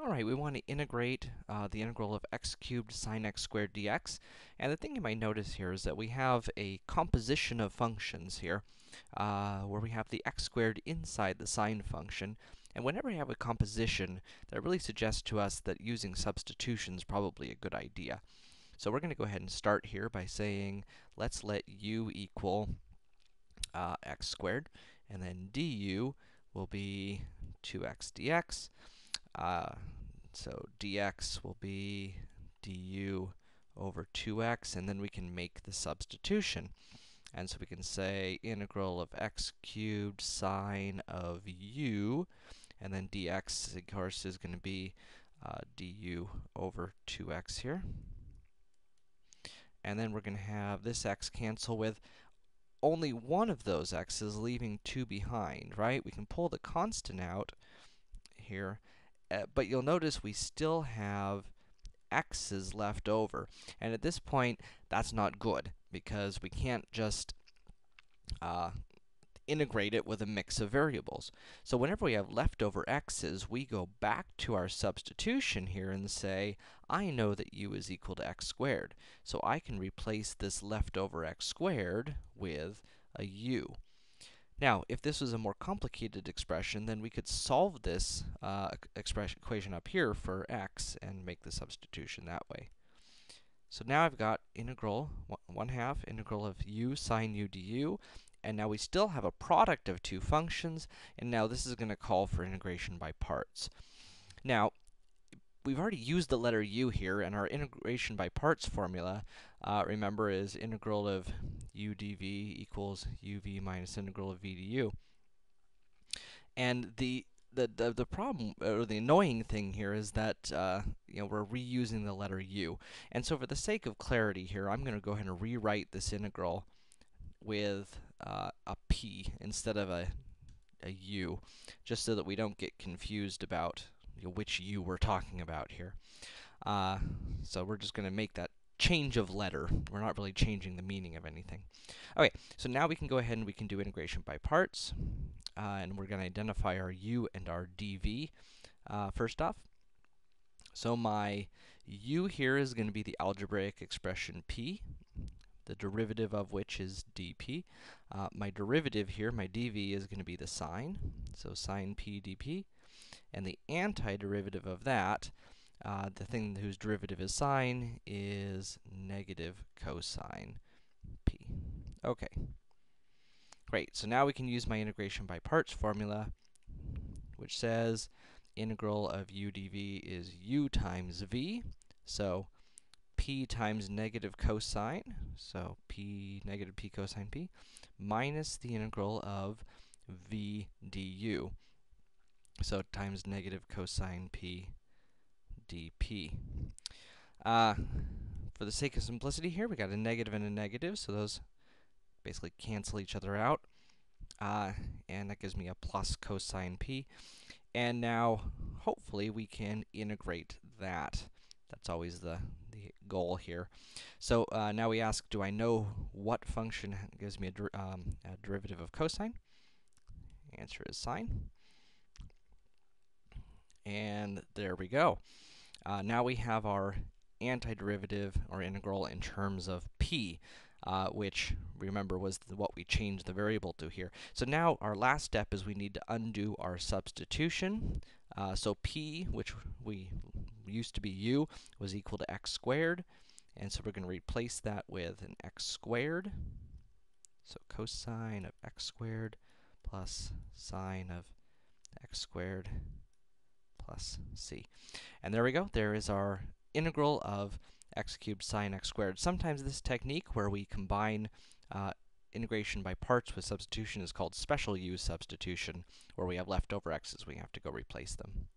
All right, we want to integrate uh, the integral of x cubed sine x squared dx. And the thing you might notice here is that we have a composition of functions here, uh, where we have the x squared inside the sine function. And whenever you have a composition, that really suggests to us that using substitution is probably a good idea. So we're going to go ahead and start here by saying, let's let u equal uh, x squared, and then du will be 2x dx. Uh, so dx will be du over 2x, and then we can make the substitution. And so we can say integral of x cubed sine of u, and then dx, of course, is going to be uh, du over 2x here. And then we're going to have this x cancel with only one of those x's, leaving two behind, right? We can pull the constant out here, uh, but you'll notice we still have x's left over. And at this point, that's not good because we can't just uh, integrate it with a mix of variables. So whenever we have leftover x's, we go back to our substitution here and say, I know that u is equal to x squared. So I can replace this leftover x squared with a u. Now, if this was a more complicated expression, then we could solve this uh, expression equation up here for x and make the substitution that way. So now I've got integral 1 half integral of u sine u du, and now we still have a product of two functions, and now this is going to call for integration by parts. Now, we've already used the letter u here, and our integration by parts formula, uh, remember, is integral of u dv equals uv minus integral of v du. And the the, the, the problem, or the annoying thing here is that, uh, you know, we're reusing the letter u. And so for the sake of clarity here, I'm going to go ahead and rewrite this integral with uh, a p instead of a, a u, just so that we don't get confused about which you were talking about here. Uh, so we're just going to make that change of letter. We're not really changing the meaning of anything. Okay, so now we can go ahead and we can do integration by parts. Uh, and we're going to identify our u and our dv uh, first off. So my u here is going to be the algebraic expression p, the derivative of which is dp. Uh, my derivative here, my dv, is going to be the sine, so sine p dp and the antiderivative of that, uh, the thing whose derivative is sine, is negative cosine p. Okay. Great, so now we can use my integration by parts formula, which says integral of u dv is u times v, so p times negative cosine, so p negative p cosine p, minus the integral of v du. So times negative cosine p dp. Uh, for the sake of simplicity here, we got a negative and a negative, so those basically cancel each other out. Uh, and that gives me a plus cosine p. And now, hopefully, we can integrate that. That's always the, the goal here. So uh, now we ask, do I know what function gives me a, der um, a derivative of cosine? Answer is sine. And there we go. Uh, now we have our antiderivative or integral in terms of p, uh, which, remember, was the, what we changed the variable to here. So now our last step is we need to undo our substitution. Uh, so p, which we used to be u, was equal to x squared. And so we're going to replace that with an x squared. So cosine of x squared plus sine of x squared plus c. And there we go. There is our integral of x cubed sine x squared. Sometimes this technique where we combine uh, integration by parts with substitution is called special u substitution, where we have leftover x's, we have to go replace them.